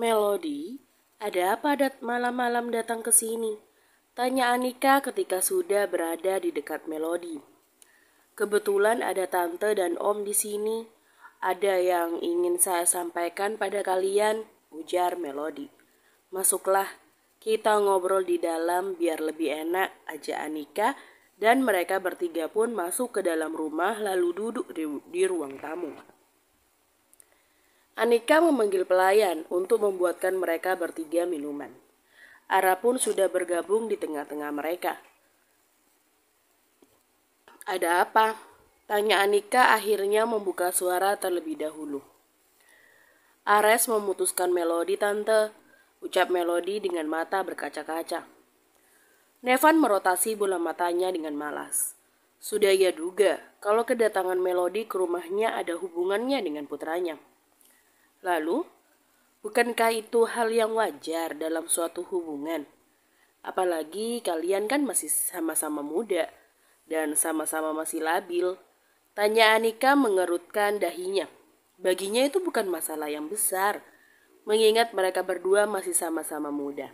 Melody, ada apa dat malam-malam datang ke sini? Tanya Anika ketika sudah berada di dekat Melody. Kebetulan ada tante dan om di sini. Ada yang ingin saya sampaikan pada kalian, ujar Melody. Masuklah, kita ngobrol di dalam biar lebih enak, aja Anika. Dan mereka bertiga pun masuk ke dalam rumah lalu duduk di, di ruang tamu. Anika memanggil pelayan untuk membuatkan mereka bertiga minuman. Ara pun sudah bergabung di tengah-tengah mereka. Ada apa? Tanya Anika akhirnya membuka suara terlebih dahulu. Ares memutuskan melodi tante, ucap melodi dengan mata berkaca-kaca. Nevan merotasi bola matanya dengan malas. Sudah ia duga kalau kedatangan melodi ke rumahnya ada hubungannya dengan putranya. Lalu, bukankah itu hal yang wajar dalam suatu hubungan? Apalagi kalian kan masih sama-sama muda dan sama-sama masih labil. Tanya Anika mengerutkan dahinya. Baginya itu bukan masalah yang besar, mengingat mereka berdua masih sama-sama muda.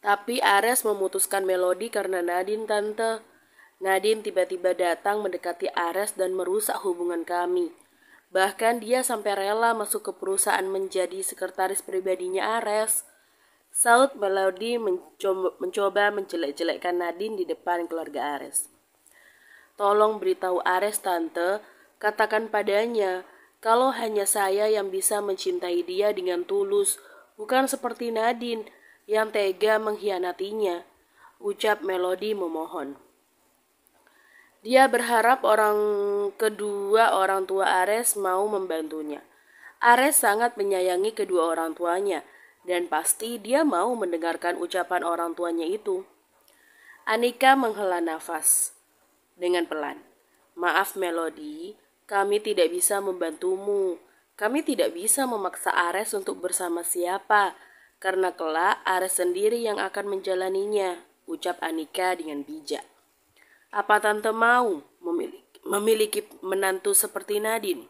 Tapi Ares memutuskan melodi karena Nadine tante. Nadine tiba-tiba datang mendekati Ares dan merusak hubungan kami. Bahkan dia sampai rela masuk ke perusahaan menjadi sekretaris pribadinya Ares. Saud Melody mencoba, mencoba menjelek-jelekkan Nadine di depan keluarga Ares. Tolong beritahu Ares, Tante, katakan padanya kalau hanya saya yang bisa mencintai dia dengan tulus, bukan seperti Nadine yang tega mengkhianatinya, ucap Melody memohon. Dia berharap orang kedua orang tua Ares mau membantunya. Ares sangat menyayangi kedua orang tuanya, dan pasti dia mau mendengarkan ucapan orang tuanya itu. Anika menghela nafas dengan pelan. Maaf Melody, kami tidak bisa membantumu. Kami tidak bisa memaksa Ares untuk bersama siapa, karena kelak Ares sendiri yang akan menjalaninya, ucap Anika dengan bijak. Apa tante mau memiliki, memiliki menantu seperti Nadine?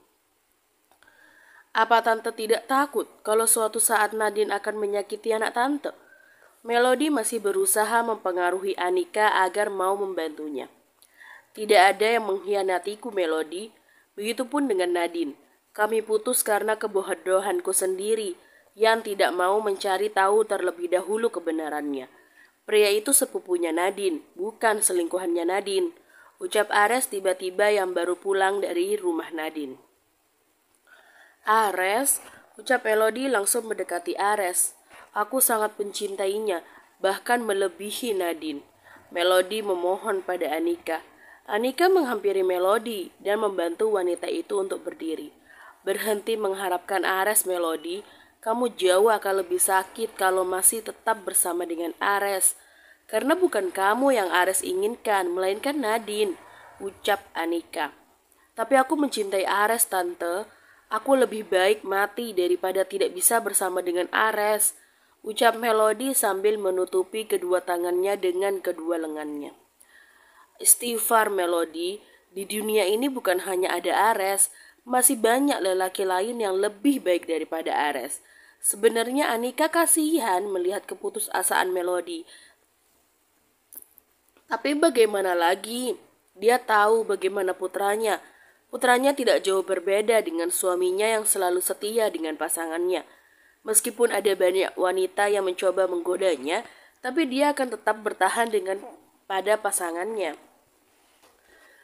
Apa tante tidak takut kalau suatu saat Nadine akan menyakiti anak tante? Melody masih berusaha mempengaruhi Anika agar mau membantunya. Tidak ada yang mengkhianatiku, Melody. Begitupun dengan Nadine. Kami putus karena kebohodohanku sendiri yang tidak mau mencari tahu terlebih dahulu kebenarannya. Pria itu sepupunya Nadin, bukan selingkuhannya Nadin. Ucap Ares tiba-tiba yang baru pulang dari rumah Nadin. Ares, ucap Elodi langsung mendekati Ares. Aku sangat mencintainya, bahkan melebihi Nadin. Melodi memohon pada Anika. Anika menghampiri Melodi dan membantu wanita itu untuk berdiri. Berhenti mengharapkan Ares Melodi, kamu jauh akan lebih sakit kalau masih tetap bersama dengan Ares. Karena bukan kamu yang Ares inginkan, melainkan Nadine, ucap Anika. Tapi aku mencintai Ares, Tante. Aku lebih baik mati daripada tidak bisa bersama dengan Ares, ucap Melody sambil menutupi kedua tangannya dengan kedua lengannya. Istighfar Melody, di dunia ini bukan hanya ada Ares, masih banyak lelaki lain yang lebih baik daripada Ares. Sebenarnya Anika kasihan melihat keputusasaan Melody. Tapi bagaimana lagi? Dia tahu bagaimana putranya. Putranya tidak jauh berbeda dengan suaminya yang selalu setia dengan pasangannya. Meskipun ada banyak wanita yang mencoba menggodanya, tapi dia akan tetap bertahan dengan pada pasangannya.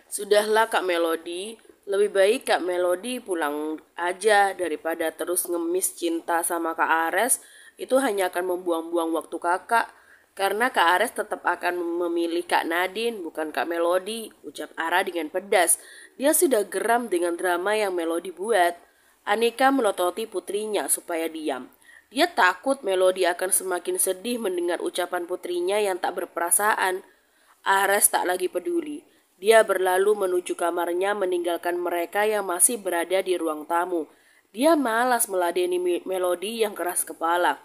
Sudahlah Kak Melody, lebih baik Kak Melody pulang aja daripada terus ngemis cinta sama Kak Ares. Itu hanya akan membuang-buang waktu kakak. Karena Kak Ares tetap akan memilih Kak Nadine, bukan Kak Melody, ucap Ara dengan pedas. Dia sudah geram dengan drama yang Melody buat. Anika melototi putrinya supaya diam. Dia takut Melody akan semakin sedih mendengar ucapan putrinya yang tak berperasaan. Ares tak lagi peduli. Dia berlalu menuju kamarnya meninggalkan mereka yang masih berada di ruang tamu. Dia malas meladeni melodi yang keras kepala.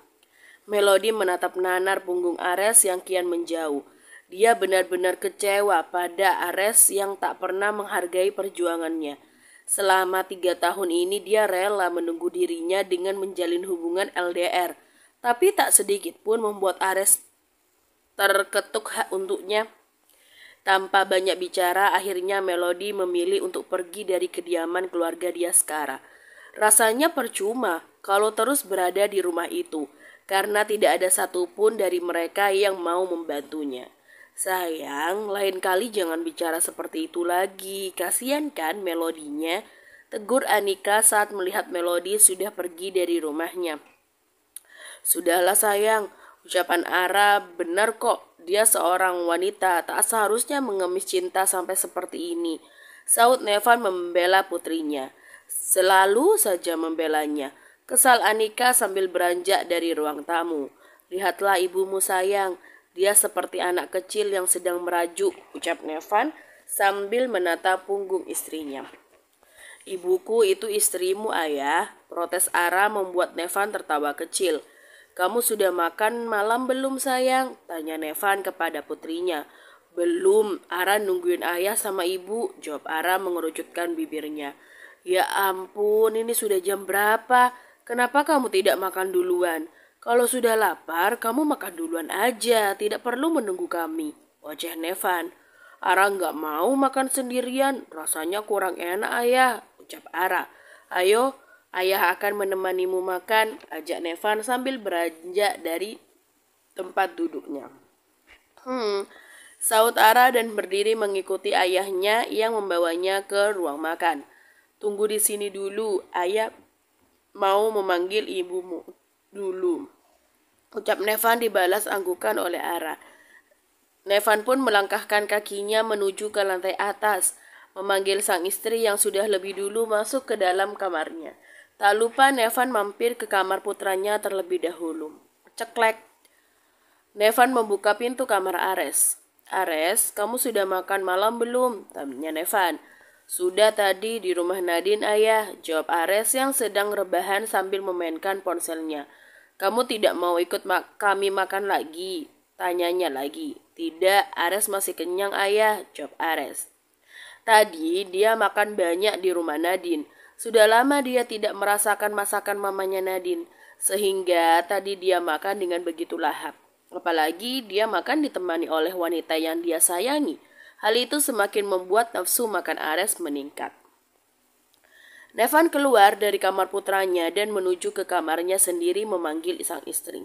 Melodi menatap nanar punggung Ares yang kian menjauh. Dia benar-benar kecewa pada Ares yang tak pernah menghargai perjuangannya. Selama tiga tahun ini dia rela menunggu dirinya dengan menjalin hubungan LDR. Tapi tak sedikit pun membuat Ares terketuk hak untuknya tanpa banyak bicara, akhirnya Melody memilih untuk pergi dari kediaman keluarga dia sekarang. Rasanya percuma kalau terus berada di rumah itu, karena tidak ada satupun dari mereka yang mau membantunya. Sayang, lain kali jangan bicara seperti itu lagi. Kasian kan melodinya? Tegur Anika saat melihat Melody sudah pergi dari rumahnya. Sudahlah sayang, Ucapan Ara benar kok, dia seorang wanita, tak seharusnya mengemis cinta sampai seperti ini. Saud Nevan membela putrinya. Selalu saja membelanya. Kesal Anika sambil beranjak dari ruang tamu. Lihatlah ibumu sayang, dia seperti anak kecil yang sedang merajuk, ucap Nevan sambil menata punggung istrinya. Ibuku itu istrimu ayah, protes Ara membuat Nevan tertawa kecil. Kamu sudah makan malam belum sayang? Tanya Nevan kepada putrinya. Belum, Ara nungguin ayah sama ibu, jawab Ara mengerucutkan bibirnya. Ya ampun, ini sudah jam berapa? Kenapa kamu tidak makan duluan? Kalau sudah lapar, kamu makan duluan aja, tidak perlu menunggu kami. oceh Nevan. Ara nggak mau makan sendirian, rasanya kurang enak ayah, ucap Ara. Ayo, Ayah akan menemanimu makan, ajak Nevan sambil beranjak dari tempat duduknya. Hmm, Saud Ara dan berdiri mengikuti ayahnya yang membawanya ke ruang makan. Tunggu di sini dulu, ayah mau memanggil ibumu dulu. Ucap Nevan dibalas anggukan oleh Ara. Nevan pun melangkahkan kakinya menuju ke lantai atas, memanggil sang istri yang sudah lebih dulu masuk ke dalam kamarnya. Tak lupa Nevan mampir ke kamar putranya terlebih dahulu. Ceklek. Nevan membuka pintu kamar Ares. Ares, kamu sudah makan malam belum? Tanya Nevan. Sudah tadi di rumah Nadine ayah, jawab Ares yang sedang rebahan sambil memainkan ponselnya. Kamu tidak mau ikut ma kami makan lagi? Tanyanya lagi. Tidak, Ares masih kenyang ayah, jawab Ares. Tadi dia makan banyak di rumah Nadine. Sudah lama dia tidak merasakan masakan mamanya Nadine, sehingga tadi dia makan dengan begitu lahap. Apalagi dia makan ditemani oleh wanita yang dia sayangi. Hal itu semakin membuat nafsu makan Ares meningkat. Nevan keluar dari kamar putranya dan menuju ke kamarnya sendiri memanggil sang istri.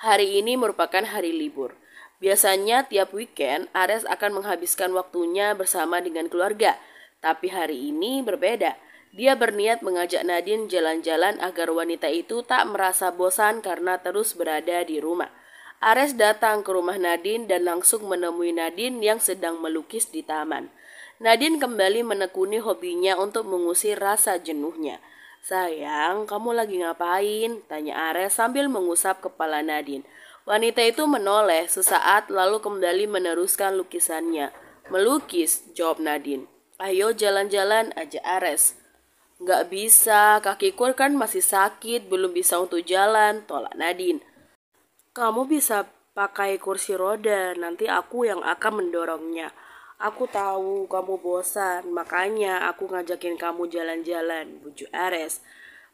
Hari ini merupakan hari libur. Biasanya tiap weekend Ares akan menghabiskan waktunya bersama dengan keluarga, tapi hari ini berbeda. Dia berniat mengajak Nadine jalan-jalan agar wanita itu tak merasa bosan karena terus berada di rumah. Ares datang ke rumah Nadine dan langsung menemui Nadine yang sedang melukis di taman. Nadine kembali menekuni hobinya untuk mengusir rasa jenuhnya. Sayang, kamu lagi ngapain? Tanya Ares sambil mengusap kepala Nadine. Wanita itu menoleh sesaat lalu kembali meneruskan lukisannya. Melukis, jawab Nadine. Ayo jalan-jalan, aja Ares. Gak bisa, kaki kur kan masih sakit, belum bisa untuk jalan, tolak Nadine. Kamu bisa pakai kursi roda, nanti aku yang akan mendorongnya. Aku tahu kamu bosan, makanya aku ngajakin kamu jalan-jalan, bujuk Ares.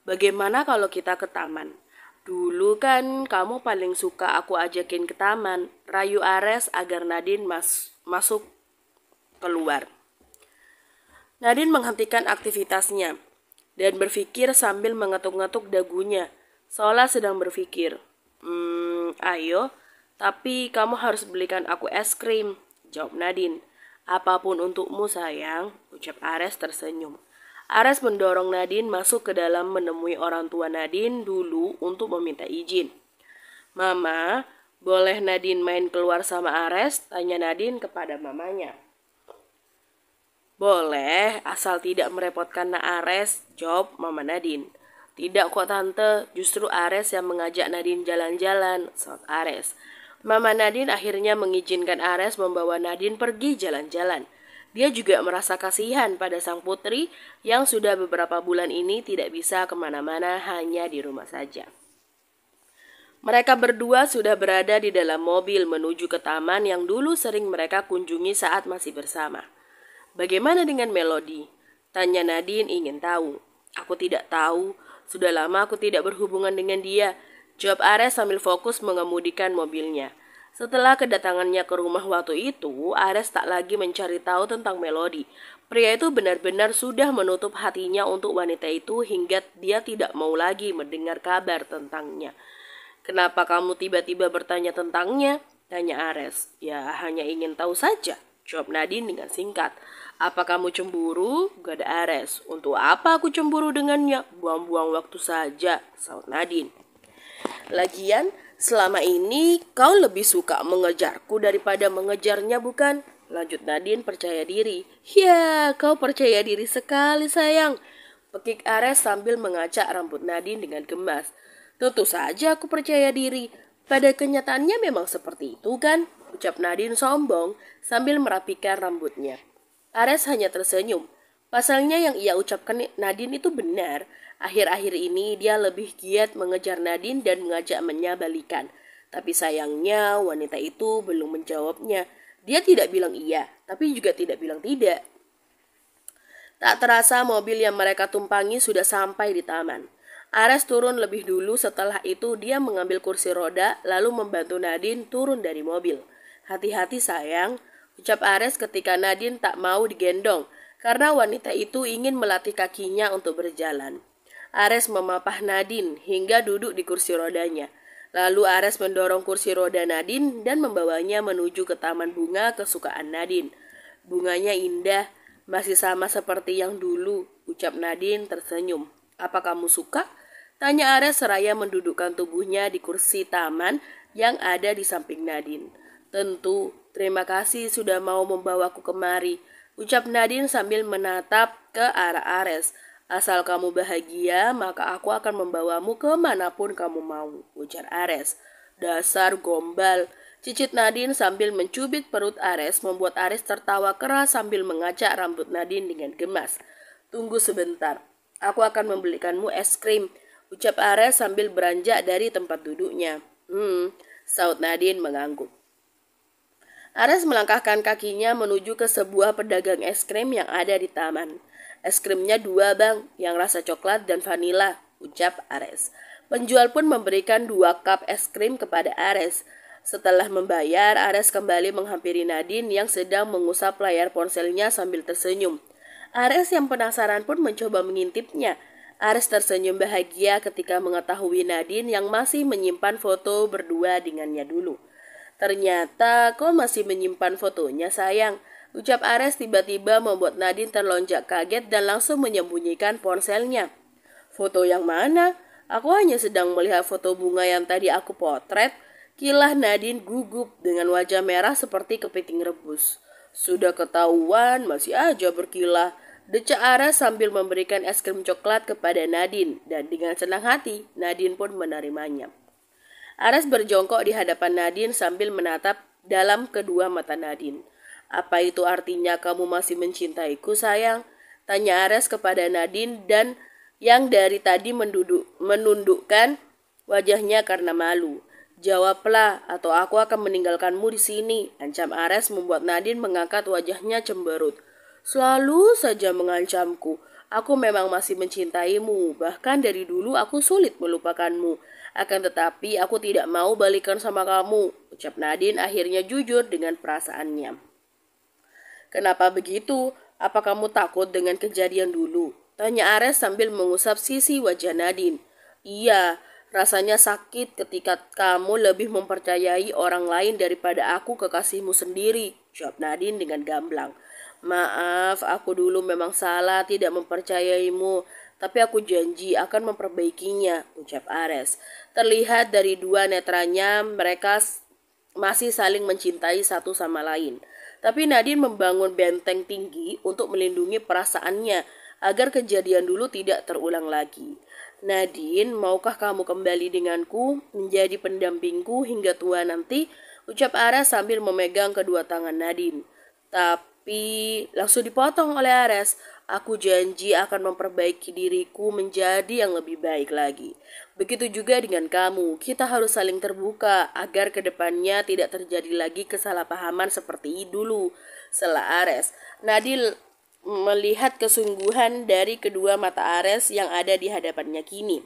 Bagaimana kalau kita ke taman? Dulu kan kamu paling suka aku ajakin ke taman, rayu Ares agar Nadine mas masuk keluar. Nadine menghentikan aktivitasnya dan berpikir sambil mengetuk-ngetuk dagunya, seolah sedang berpikir. Hmm, ayo, tapi kamu harus belikan aku es krim, jawab Nadine. Apapun untukmu sayang, ucap Ares tersenyum. Ares mendorong Nadine masuk ke dalam menemui orang tua Nadine dulu untuk meminta izin. Mama, boleh Nadine main keluar sama Ares? Tanya Nadine kepada mamanya. Boleh, asal tidak merepotkan Nak Ares, jawab Mama Nadine. Tidak kok tante, justru Ares yang mengajak Nadine jalan-jalan, Soal Ares. Mama Nadine akhirnya mengizinkan Ares membawa Nadine pergi jalan-jalan. Dia juga merasa kasihan pada sang putri yang sudah beberapa bulan ini tidak bisa kemana-mana hanya di rumah saja. Mereka berdua sudah berada di dalam mobil menuju ke taman yang dulu sering mereka kunjungi saat masih bersama. Bagaimana dengan Melody? Tanya Nadine ingin tahu. Aku tidak tahu. Sudah lama aku tidak berhubungan dengan dia. Jawab Ares sambil fokus mengemudikan mobilnya. Setelah kedatangannya ke rumah waktu itu, Ares tak lagi mencari tahu tentang Melody. Pria itu benar-benar sudah menutup hatinya untuk wanita itu hingga dia tidak mau lagi mendengar kabar tentangnya. Kenapa kamu tiba-tiba bertanya tentangnya? Tanya Ares. Ya, hanya ingin tahu saja. Jawab Nadine dengan singkat. Apa kamu cemburu? Gak ada Ares. Untuk apa aku cemburu dengannya? Buang-buang waktu saja, saut Nadine. Lagian, selama ini kau lebih suka mengejarku daripada mengejarnya, bukan? Lanjut Nadine percaya diri. Ya, kau percaya diri sekali, sayang. Pekik Ares sambil mengacak rambut Nadine dengan gemas. Tentu saja aku percaya diri. Pada kenyataannya memang seperti itu kan? Ucap Nadine sombong sambil merapikan rambutnya. Ares hanya tersenyum. Pasalnya yang ia ucapkan Nadine itu benar. Akhir-akhir ini dia lebih giat mengejar Nadine dan mengajak balikan. Tapi sayangnya wanita itu belum menjawabnya. Dia tidak bilang iya, tapi juga tidak bilang tidak. Tak terasa mobil yang mereka tumpangi sudah sampai di taman. Ares turun lebih dulu setelah itu dia mengambil kursi roda lalu membantu Nadine turun dari mobil. Hati-hati sayang, ucap Ares ketika Nadine tak mau digendong karena wanita itu ingin melatih kakinya untuk berjalan. Ares memapah Nadine hingga duduk di kursi rodanya. Lalu Ares mendorong kursi roda Nadine dan membawanya menuju ke taman bunga kesukaan Nadine. Bunganya indah, masih sama seperti yang dulu, ucap Nadine tersenyum. Apa kamu suka? Tanya Ares seraya mendudukkan tubuhnya di kursi taman yang ada di samping Nadine. Tentu, terima kasih sudah mau membawaku kemari, ucap Nadine sambil menatap ke arah Ares. Asal kamu bahagia, maka aku akan membawamu kemanapun kamu mau, ujar Ares. Dasar gombal, cicit Nadine sambil mencubit perut Ares membuat Ares tertawa keras sambil mengacak rambut Nadine dengan gemas. Tunggu sebentar, aku akan membelikanmu es krim, ucap Ares sambil beranjak dari tempat duduknya. Hmm, saut Nadine mengangguk. Ares melangkahkan kakinya menuju ke sebuah pedagang es krim yang ada di taman. Es krimnya dua bang, yang rasa coklat dan vanila, ucap Ares. Penjual pun memberikan dua cup es krim kepada Ares. Setelah membayar, Ares kembali menghampiri Nadine yang sedang mengusap layar ponselnya sambil tersenyum. Ares yang penasaran pun mencoba mengintipnya. Ares tersenyum bahagia ketika mengetahui Nadine yang masih menyimpan foto berdua dengannya dulu. Ternyata kau masih menyimpan fotonya sayang. Ucap Ares tiba-tiba membuat Nadine terlonjak kaget dan langsung menyembunyikan ponselnya. Foto yang mana? Aku hanya sedang melihat foto bunga yang tadi aku potret. Kilah Nadine gugup dengan wajah merah seperti kepiting rebus. Sudah ketahuan, masih aja berkilah. Decak Ares sambil memberikan es krim coklat kepada Nadine dan dengan senang hati Nadine pun menerimanya. Aras berjongkok di hadapan Nadine sambil menatap dalam kedua mata Nadine. Apa itu artinya kamu masih mencintaiku sayang? Tanya Aras kepada Nadine dan yang dari tadi menduduk, menundukkan wajahnya karena malu. Jawablah, atau aku akan meninggalkanmu di sini. Ancam Aras membuat Nadine mengangkat wajahnya cemberut. Selalu saja mengancamku. Aku memang masih mencintaimu, bahkan dari dulu aku sulit melupakanmu. Akan tetapi aku tidak mau balikan sama kamu, ucap Nadine akhirnya jujur dengan perasaannya. Kenapa begitu? Apa kamu takut dengan kejadian dulu? Tanya Ares sambil mengusap sisi wajah Nadine. Iya, rasanya sakit ketika kamu lebih mempercayai orang lain daripada aku kekasihmu sendiri, jawab Nadine dengan gamblang. Maaf, aku dulu memang salah tidak mempercayaimu, tapi aku janji akan memperbaikinya, ucap Ares. Terlihat dari dua netranya, mereka masih saling mencintai satu sama lain. Tapi Nadine membangun benteng tinggi untuk melindungi perasaannya agar kejadian dulu tidak terulang lagi. Nadine, maukah kamu kembali denganku, menjadi pendampingku hingga tua nanti? Ucap Ares sambil memegang kedua tangan Nadine. Tapi tapi langsung dipotong oleh Ares. Aku janji akan memperbaiki diriku menjadi yang lebih baik lagi. Begitu juga dengan kamu, kita harus saling terbuka agar kedepannya tidak terjadi lagi kesalahpahaman seperti dulu. Selah Ares, Nadil melihat kesungguhan dari kedua mata Ares yang ada di hadapannya kini.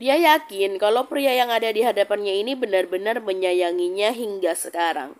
Dia yakin kalau pria yang ada di hadapannya ini benar-benar menyayanginya hingga sekarang.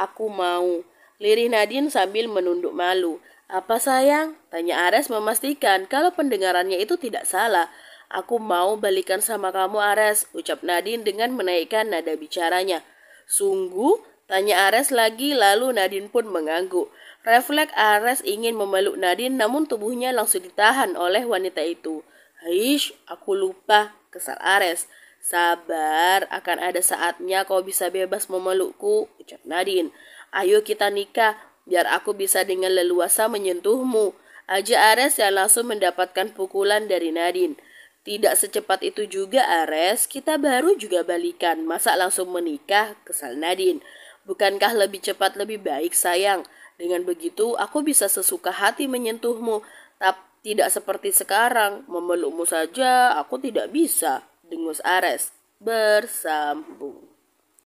Aku mau, Lirih Nadine sambil menunduk malu. Apa sayang? Tanya Ares memastikan kalau pendengarannya itu tidak salah. Aku mau balikan sama kamu Ares, ucap Nadine dengan menaikkan nada bicaranya. Sungguh? Tanya Ares lagi lalu Nadine pun mengangguk. Refleks Ares ingin memeluk Nadine namun tubuhnya langsung ditahan oleh wanita itu. Haish, aku lupa, kesal Ares. Sabar, akan ada saatnya kau bisa bebas memelukku, ucap Nadine. Ayo kita nikah, biar aku bisa dengan leluasa menyentuhmu. Aja Ares yang langsung mendapatkan pukulan dari Nadine. Tidak secepat itu juga Ares, kita baru juga balikan. Masa langsung menikah? Kesal Nadine. Bukankah lebih cepat lebih baik sayang? Dengan begitu aku bisa sesuka hati menyentuhmu. Tapi tidak seperti sekarang, memelukmu saja aku tidak bisa. Dengus Ares bersambung.